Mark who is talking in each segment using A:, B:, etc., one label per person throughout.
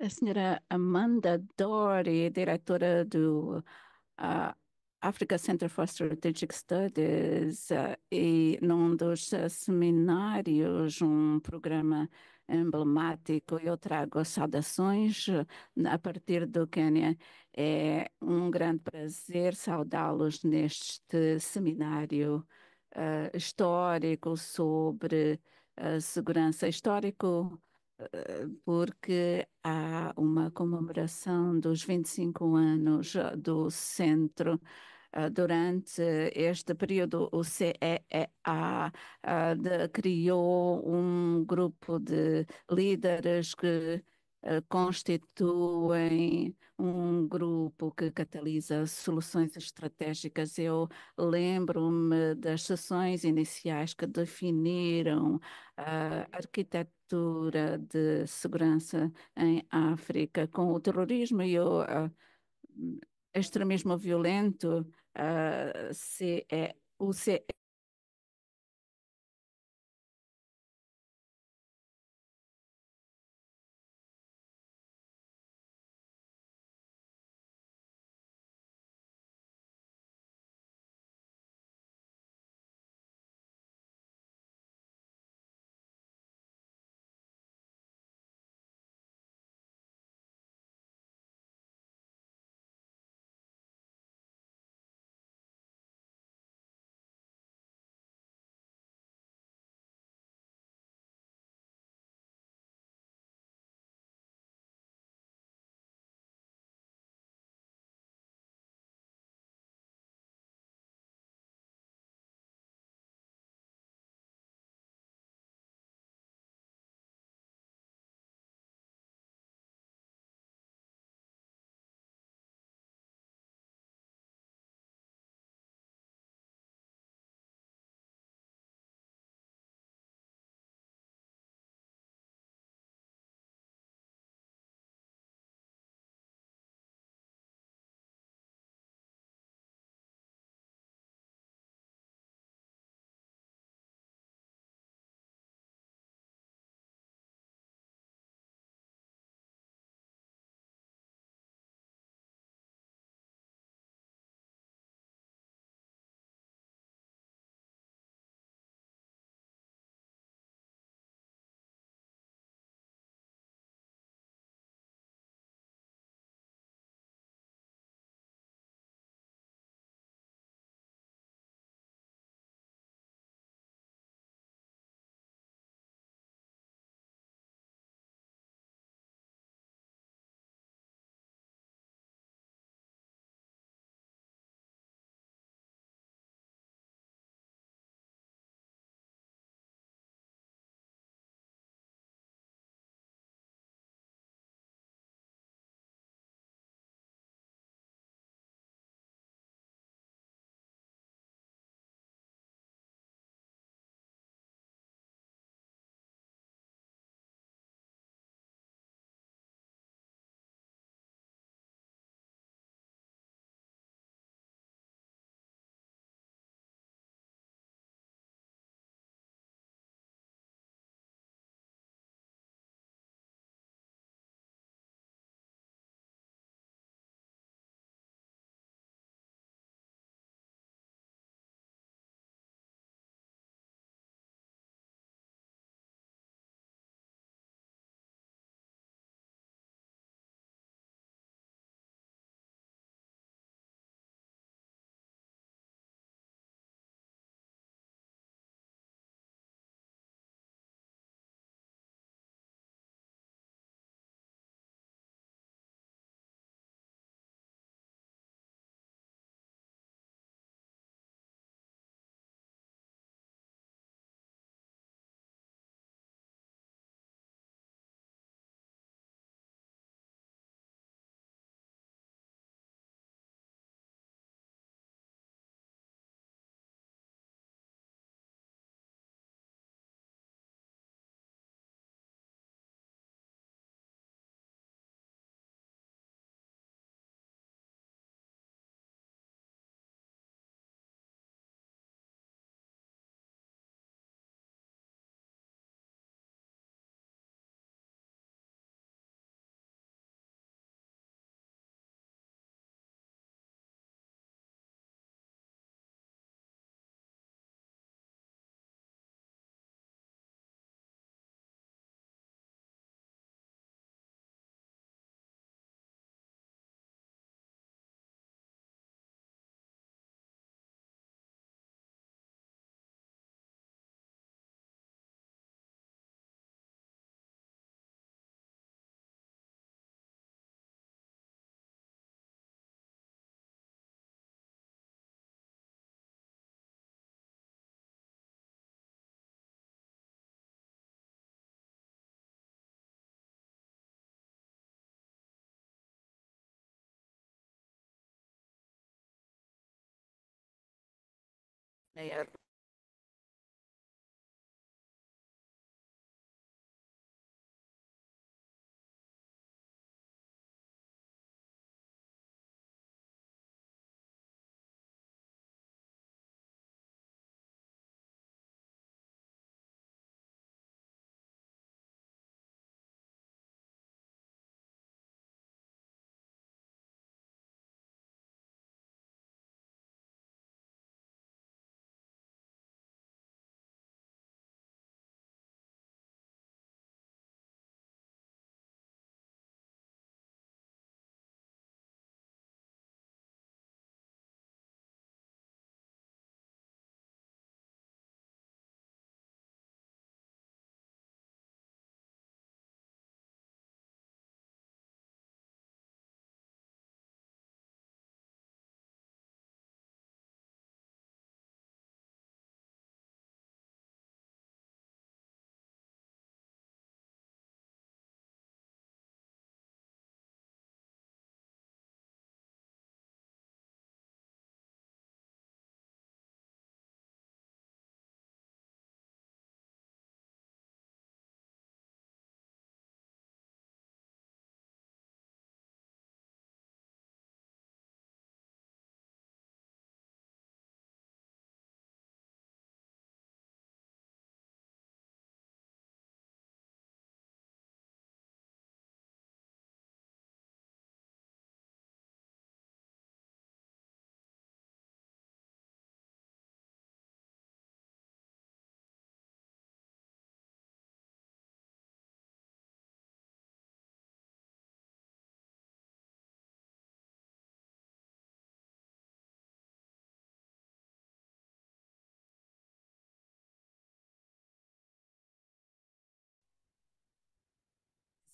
A: A senhora Amanda Dory, diretora do uh, Africa Center for Strategic Studies, uh, e num dos uh, seminários, um programa emblemático, eu trago saudações eh, a partir do Quênia. É um grande prazer saudá-los neste seminário eh, histórico sobre segurança histórico porque há uma comemoração dos 25 anos eh, do centro eh, durante este período, o CEEA eh, criou um grupo de líderes que constituem um grupo que catalisa soluções estratégicas. Eu lembro-me das sessões iniciais que definiram a arquitetura estrutura de segurança em África, com o terrorismo e o ah, extremismo violento, uh, ah, se é, o CE Yeah.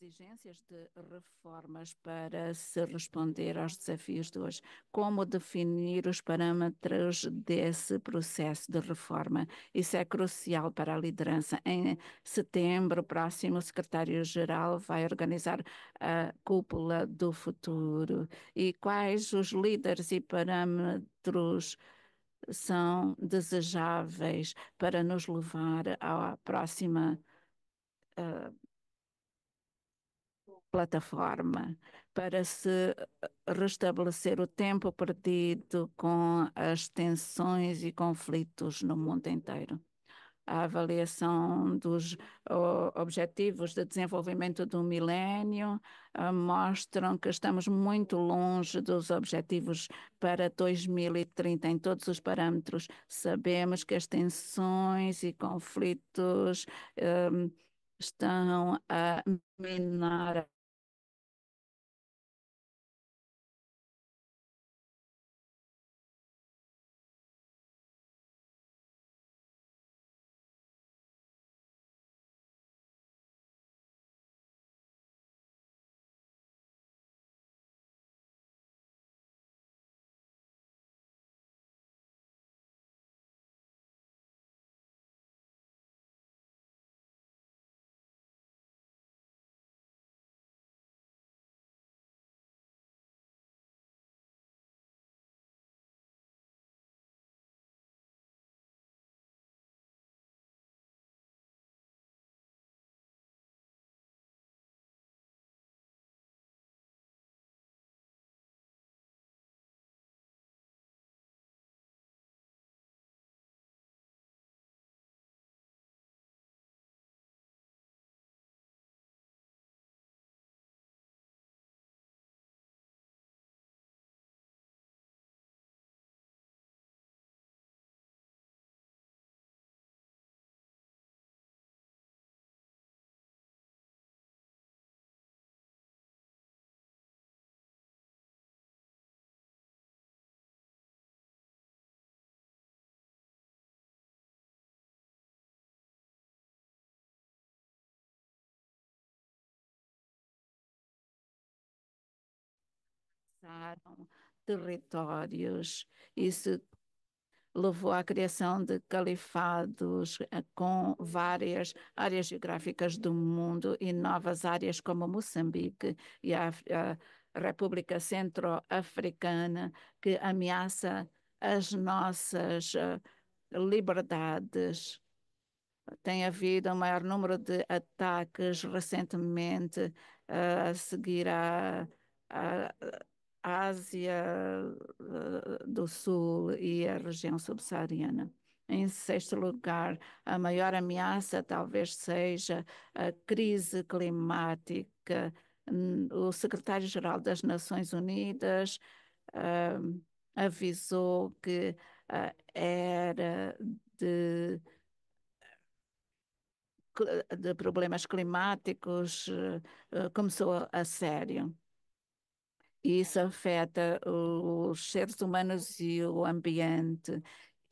A: exigências de reformas para se responder aos desafios de hoje. Como definir os parâmetros desse processo de reforma? Isso é crucial para a liderança. Em setembro próximo, o secretário-geral vai organizar a cúpula do futuro. E quais os líderes e parâmetros? São desejáveis para nos levar à próxima uh, plataforma para se eh, restabelecer o tempo perdido com as tensões e conflitos no mundo inteiro. A avaliação dos Objetivos de Desenvolvimento do Milénio eh, mostram que estamos muito longe dos objetivos para 2030 em todos os parâmetros. Sabemos que as tensões e conflitos um, eh, estão a minar colonizaram territórios. Isso levou à criação de califados eh, com várias áreas geográficas do mundo e novas áreas como Moçambique e a, a República Centro-Africana, que ameaça as nossas eh, liberdades. Tem havido um maior número de ataques recentemente eh, a seguir a, a Ásia eh, do Sul e a região subsaariana. Em sexto lugar, a maior ameaça talvez seja a crise climática. O secretário-geral das Nações Unidas uh, avisou que a eh, era de, de problemas climáticos uh, começou a sério. Isso afeta os seres humanos e o ambiente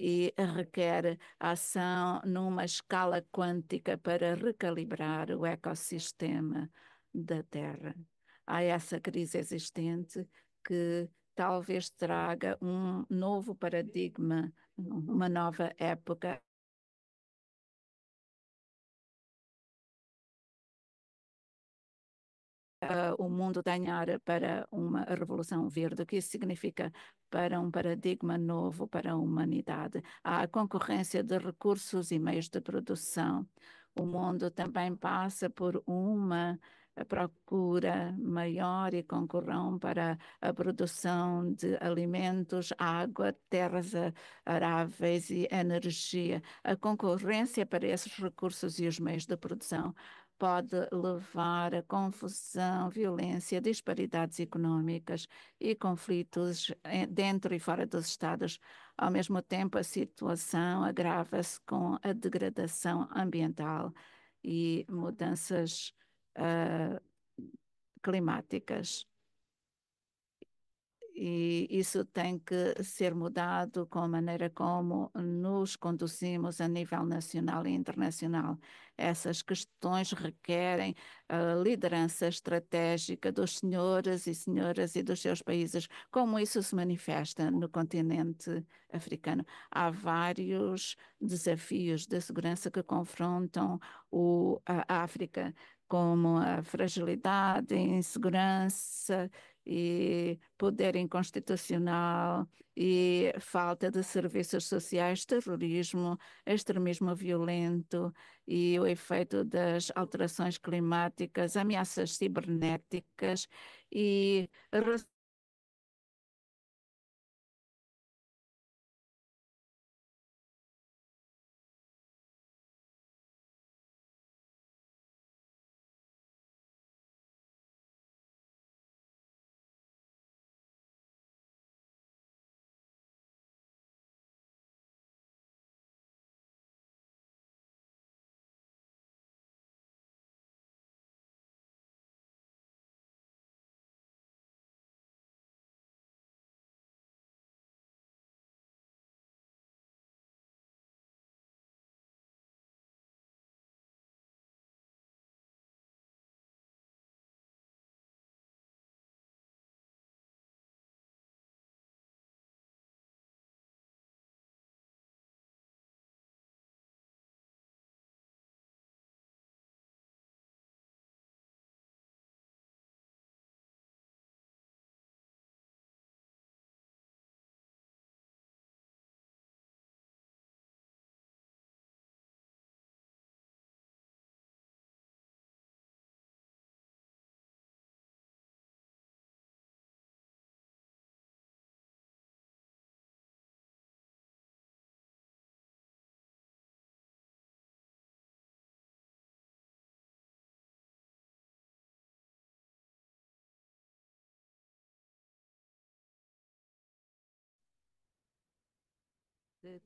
A: e requer ação numa escala quântica para recalibrar o ecossistema da Terra. Há essa crise existente que talvez traga um novo paradigma, uma nova época uh, o mundo ganhar para uma revolução verde, o que isso significa para um paradigma novo para a humanidade. Há a concorrência de recursos e meios de produção. O mundo também passa por uma ah, procura maior e concorrão para a produção de alimentos, água, terras aráveis e energia. A concorrência para esses recursos e os meios de produção pode levar a confusão, violência, disparidades econômicas e conflitos eh, dentro e fora dos Estados. Ao mesmo tempo, a situação agrava-se com a degradação ambiental e mudanças uh, climáticas e isso tem que ser mudado com a maneira como nos conduzimos a nível nacional e internacional. Essas questões requerem a ah, liderança estratégica dos senhores e senhoras e dos seus países. Como isso se manifesta no continente africano? Há vários desafios de segurança que confrontam o, a África como a fragilidade, a insegurança, e poder inconstitucional e falta de serviços sociais, terrorismo, extremismo violento e o efeito das alterações climáticas, ameaças cibernéticas e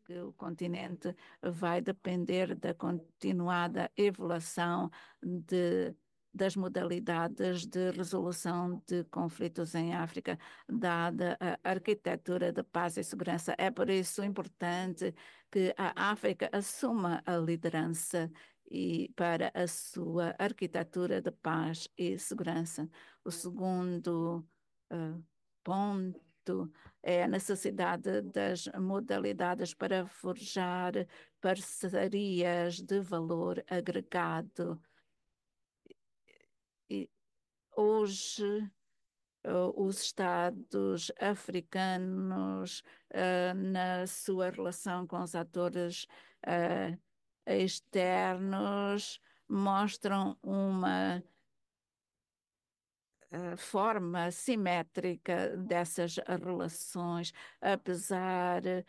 A: que o continente vai depender da continuada evolução de, das modalidades de resolução de conflitos em África, dada a arquitetura de paz e segurança. É por isso importante que a África assuma a liderança e para a sua arquitetura de paz e segurança. O segundo uh, ponto é a necessidade das modalidades para forjar parcerias de valor agregado. E hoje, eh, os Estados africanos, eh, na sua relação com os atores eh, externos, mostram uma eh, forma simétrica dessas relações, apesar eh,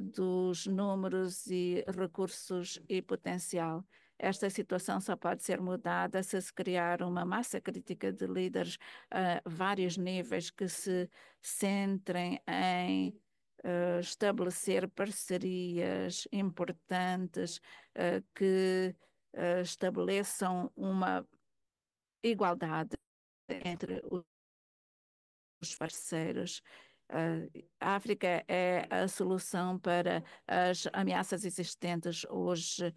A: dos números e recursos e potencial. Esta situação só pode ser mudada se se criar uma massa crítica de líderes a eh, vários níveis que se centrem em Uh, estabelecer parcerias importantes uh, que uh, estabeleçam uma igualdade entre os parceiros. Ah, a África é a solução para as ameaças existentes hoje.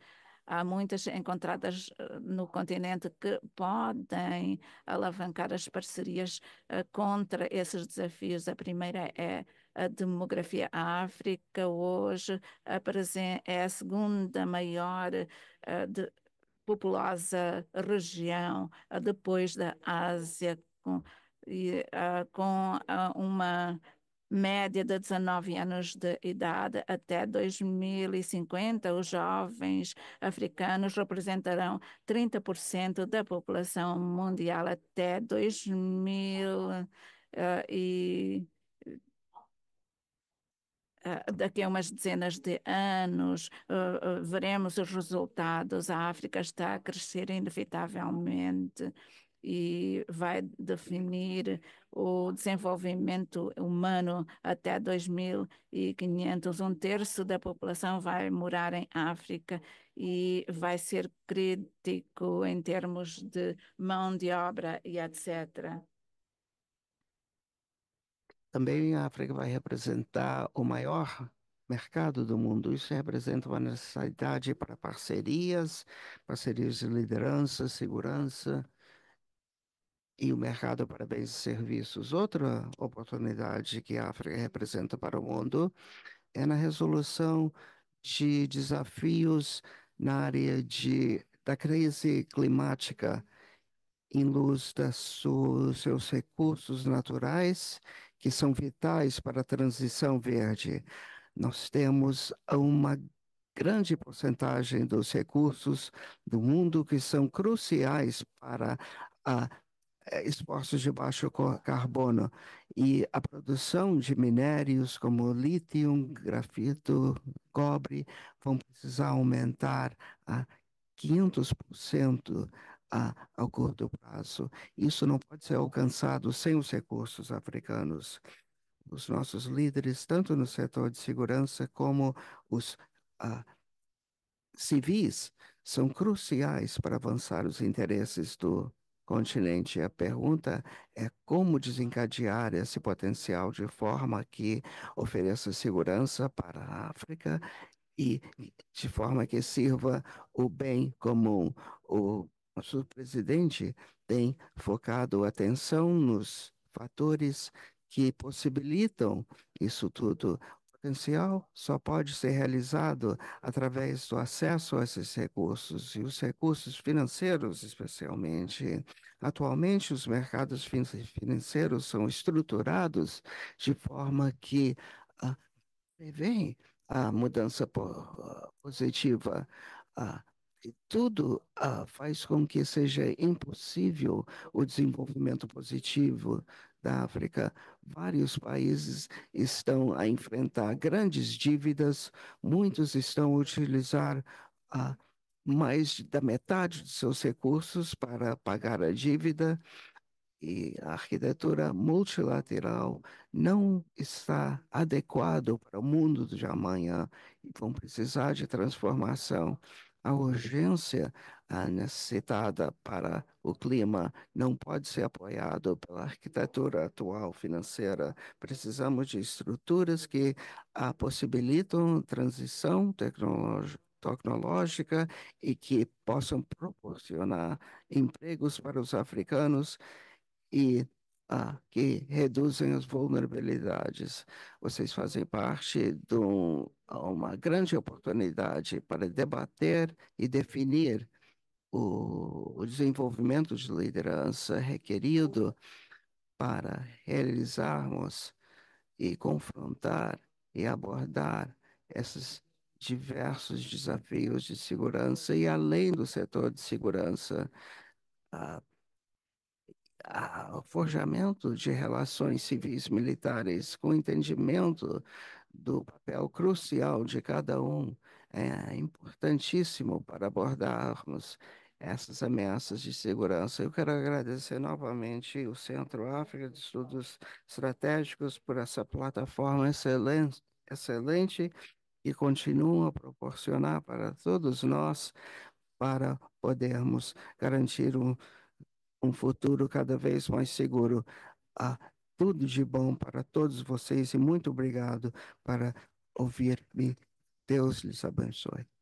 A: Há muitas encontradas ah, no continente que podem alavancar as parcerias ah, contra esses desafios. A primeira é a demografia. A África hoje é a segunda maior de, populosa região depois da Ásia, com, com uma média de 19 anos de idade até 2050, os jovens africanos representarão 30% da população mundial até 2050. Ah, daqui a umas dezenas de anos uh, uh, veremos os resultados. A África está a crescer inevitavelmente e vai definir o desenvolvimento humano até 2500. Um terço da população vai morar em África e vai ser crítico em termos de mão de obra e etc.
B: Também a África vai representar o maior mercado do mundo. Isso representa uma necessidade para parcerias, parcerias de liderança, segurança e o mercado para bens e serviços. Outra oportunidade que a África representa para o mundo é na resolução de desafios na área de, da crise climática em luz dos seus recursos naturais que são vitais para a transição verde. Nós temos uma grande porcentagem dos recursos do mundo que são cruciais para a eh, esforços de baixo carbono e a produção de minérios como lítio, grafito, cobre vão precisar aumentar a 500% a, ao curto prazo. Isso não pode ser alcançado sem os recursos africanos. Os nossos líderes, tanto no setor de segurança como os ah, civis, são cruciais para avançar os interesses do continente. A pergunta é como desencadear esse potencial de forma que ofereça segurança para a África e de forma que sirva o bem comum, o nosso presidente tem focado atenção nos fatores que possibilitam isso tudo. O potencial só pode ser realizado através do acesso a esses recursos e os recursos financeiros, especialmente. Atualmente, os mercados financeiros são estruturados de forma que ah, prevêem a mudança positiva. Ah, tudo ah, faz com que seja impossível o desenvolvimento positivo da África. Vários países estão a enfrentar grandes dívidas, muitos estão a utilizar ah, mais da metade de seus recursos para pagar a dívida e a arquitetura multilateral não está adequado para o mundo de amanhã e vão precisar de transformação. A urgência necessitada para o clima não pode ser apoiado pela arquitetura atual financeira. Precisamos de estruturas que a possibilitam transição tecnológica e que possam proporcionar empregos para os africanos e ah, que reduzem as vulnerabilidades. Vocês fazem parte de um, uma grande oportunidade para debater e definir o, o desenvolvimento de liderança requerido para realizarmos e confrontar e abordar esses diversos desafios de segurança e além do setor de segurança. Ah, o forjamento de relações civis militares com entendimento do papel crucial de cada um é importantíssimo para abordarmos essas ameaças de segurança. Eu quero agradecer novamente o Centro África de Estudos Estratégicos por essa plataforma excelente, excelente e continua a proporcionar para todos nós para podermos garantir um um futuro cada vez mais seguro. Ah, tudo de bom para todos vocês e muito obrigado para ouvir-me. Deus lhes abençoe.